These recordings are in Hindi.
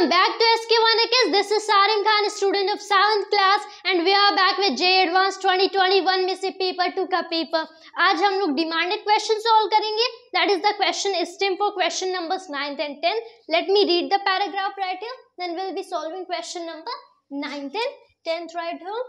Welcome back to SK1 Akis. This is Sarim Khan, student of 7th class and we are back with J Advanced 2021 में से पेपर 2 का पेपर आज हम लोग डिमांडेड क्वेश्चन सॉल्व करेंगे that is the question stem for question numbers 9th and 10th let me read the paragraph right here then will be solving question number 9th and 10th right here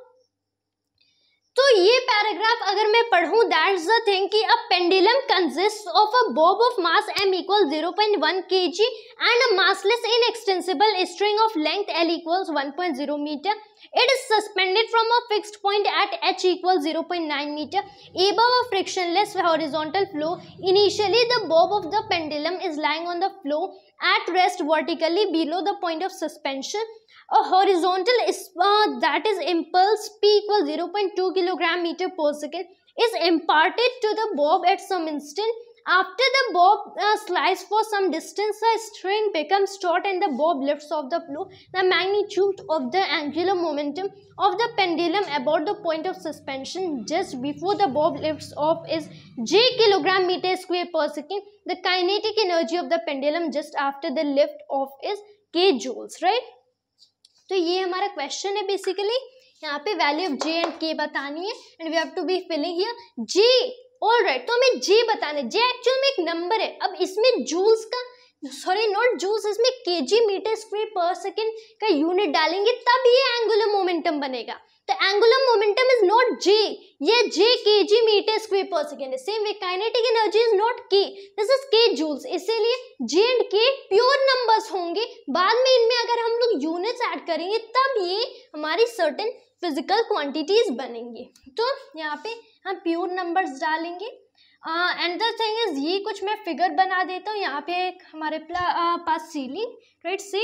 तो ये पैराग्राफ अगर मैं पढ़ूं दैट्स द थिंग कि a pendulum consist of a bob of mass M equal 0.1 kg and a massless inextensible string of length L equals 1.0 metre It is suspended from a fixed point at h equals 0.9 meter above a frictionless horizontal flow. Initially, the bob of the pendulum is lying on the floor at rest vertically below the point of suspension. A horizontal is, uh, that is impulse p equals 0.2 kilogram meter per second is imparted to the bob at some instant After the bob uh, slides for some distance, the string becomes taut and the bob lifts off the floor. The magnitude of the angular momentum of the pendulum about the point of suspension just before the bob lifts off is j kilogram meter square per second. The kinetic energy of the pendulum just after the lift off is k joules, right? तो ये हमारा क्वेश्चन है बेसिकली यहाँ पे value of J and K बतानी है and we have to be filling here J all right तो हमें जे बताना जे एक्चुअल में एक नंबर है अब इसमें जूल्स का सॉरी नॉट जूल्स इसमें के जी मीटर स्क्वेयर पर सेकेंड का यूनिट डालेंगे तब ये एंगुलर मोमेंटम बनेगा तो angular momentum is not J ये J K G metre square पर सेकेंड है same way kinetic energy is not K this is K joules इसीलिए J and K pure numbers होंगे बाद में इनमें अगर हम लोग यूनिट्स ऐड करेंगे तब ये हमारी सर्टेन फिजिकल क्वांटिटीज़ बनेंगी तो यहाँ पे हम प्योर नंबर्स डालेंगे एंड द थिंग इज़ ये कुछ मैं फिगर बना देता हूँ यहाँ पे एक हमारे uh, पास ceiling right see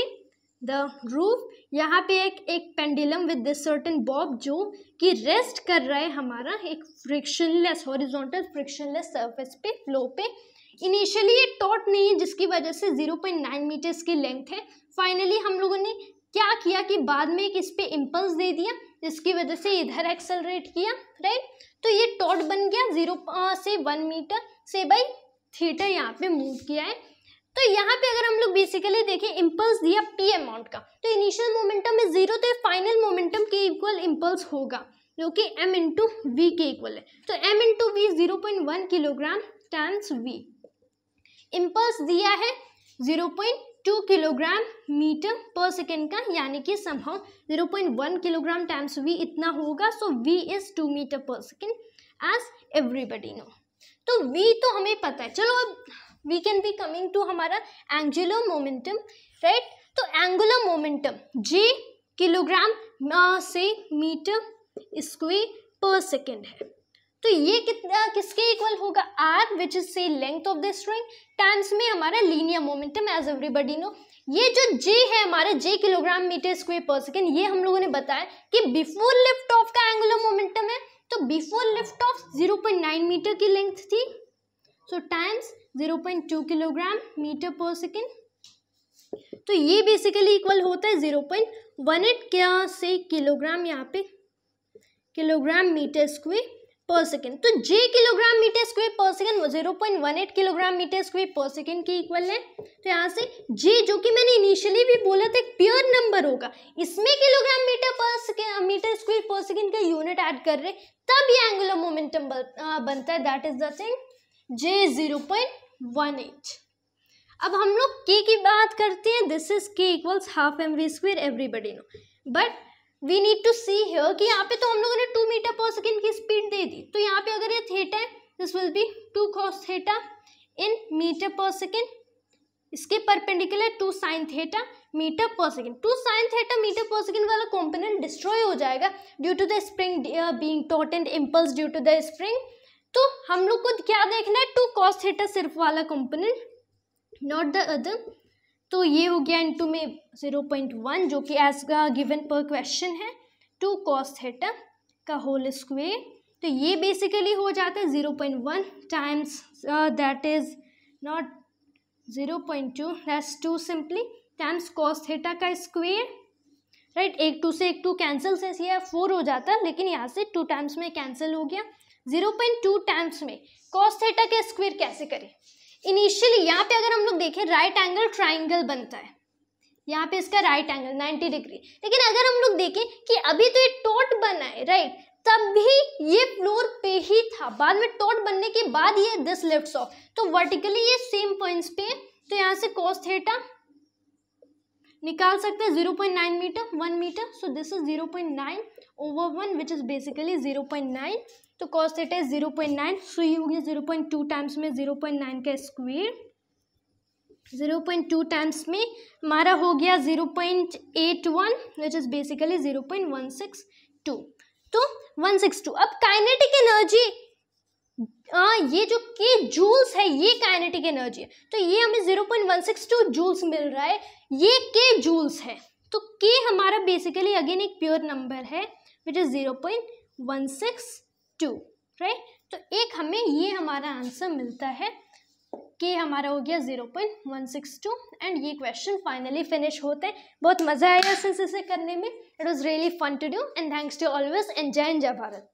the roof यहाँ पे एक एक pendulum with this certain bob जो कि रेस्ट कर रहा है हमारा एक फ्रिक्शनलेस हॉरिजॉन्टल फ्रिक्शनलेस सरफेस पे फ्लो पे इनिशियली ये टॉट नहीं है जिसकी वजह से 0.9 मीटर्स की लेंथ है फाइनली हम लोगों ने क्या किया कि बाद में एक इस पर इम्पल्स दे दिया जिसकी वजह से इधर एक्सेलरेट किया राइट तो ये टॉट बन गया जीरो से वन मीटर से बाई थीटर यहाँ पे मूव किया है तो यहाँ पे अगर हम लोग बेसिकली देखें इम्पल्स दिया पी अमाउंट का तो इनिशियल मोमेंटम इज जीरो तो फाइनल मोमेंटम के इक्वल इम्पल्स होगा जो कि एम इंटू वी के इक्वल है तो M into V zero point one kilogram times V impulse दिया है zero point two kilogram metre पर सेकेंड का यानी कि somehow zero point one kilogram times V इतना होगा so V is two metre पर सेकेंड एज एवरीबडी नो तो वी तो हमें पता है चलो अब we can be coming to हमारा एंगुलर मोमेंटम राइट तो एंगुलर मोमेंटम जे किलोग्राम से मीटर स्क्वे पर सेकेंड है तो ये कितना किसके इक्वल होगा आर विच इज से length of the string times में हमारा linear momentum as everybody know ये जो जे है हमारे जे किलोग्राम मीटर स्क्वेयर पर सेकेंड ये हम लोगों ने बताया कि बिफोर लिफ्ट ऑफ का एंगुलर मोमेंटम है तो before lift off zero point nine metre की लेंथ थी so times zero point two kilogram metre पर सेकेंड तो ये बेसिकली इक्वल होता है जीरो पॉइंट वन एट क्या से किलोग्राम यहाँ पे किलोग्राम मीटर स्क्वेयर पर सेकेंड तो जे किलोग्राम मीटर स्क्वेयर पर second zero point one eight kilogram metre square पर सेकेंड की इक्वल है तो यहाँ से जे जो कि मैंने इनिशियली भी बोला था एक प्योर नंबर होगा इसमें किलोग्राम मीटर पर सेकेंड मीटर स्क्वेयर पर सेकेंड का यूनिट ऐड कर रहे तब ये एंगुलर मोमेंटम बनता है that is the thing J zero point one eight अब हम लोग के की बात करते हैं this is K equals half M V square everybody know but we need to see here कि यहाँ पे तो हम लोगों ने टू मीटर पर सेकेंड की स्पीड दे दी तो यहाँ पे अगर ये थेटा है this will be two cos theta in metre पर सेकेंड इसके perpendicular to sine theta metre पर second two sine theta metre पर सेकेंड वाला कॉम्पोनेंट डिस्ट्रॉय हो जाएगा due to the spring being taut and impulse due to the spring तो हम लोग को क्या देखना है टू कॉस थेटा सिर्फ वाला कॉम्पोनेंट नॉट द अदर तो ये हो गया इनटू में ज़ीरो पॉइंट वन जो कि एज का गिवन पर क्वेश्चन है टू कॉस थीटा का होल स्क्वेयर तो ये बेसिकली हो जाता है zero point one times that is not zero point two that's two simply times cos theta का स्क्वेयर राइट right? एक टू से एक टू कैंसिल से ये फोर हो जाता है लेकिन यहाँ से टू टाइम्स में कैंसिल हो गया ज़ीरो पॉइंट टू टाइम्स में कॉस थेटा के स्क्वेयर कैसे करें इनिशियली यहाँ पे अगर हम लोग देखें राइट एंगल ट्राइंगल बनता है यहाँ पे इसका राइट एंगल 90 डिग्री लेकिन अगर हम लोग देखें कि अभी तो ये टोट बना है राइट तब भी ये फ्लोर पे ही था बाद में टोट बनने के बाद ये दिस लिफ्ट ऑफ तो वर्टिकली ये सेम पॉइंट्स पे तो यहाँ से कॉस थेटा निकाल सकते हैं zero point nine metre one metre so this is zero point nine over one which is basically zero point nine तो cos theta is zero point nine so ये हो गया जीरो पॉइंट टू टाइम्स में जीरो पॉइंट नाइन का square zero point two times में हमारा हो गया zero point eight one which is basically zero point one six two तो वन सिक्स टू अब काइनेटिक एनर्जी आ, हाँ, ये जो के जूल्स है ये काइनेटिक एनर्जी है तो ये हमें zero point one six two joules मिल रहा है ये तो के जूल्स है तो के हमारा बेसिकली अगेन एक प्योर नंबर है which is zero point one six two right तो एक हमें ये हमारा आंसर मिलता है के हमारा हो गया zero point one six two and ये क्वेश्चन फाइनली फिनिश होते हैं बहुत मज़ा आया सिंस इसे करने में it was really fun to do and thanks to always and जय जय भारत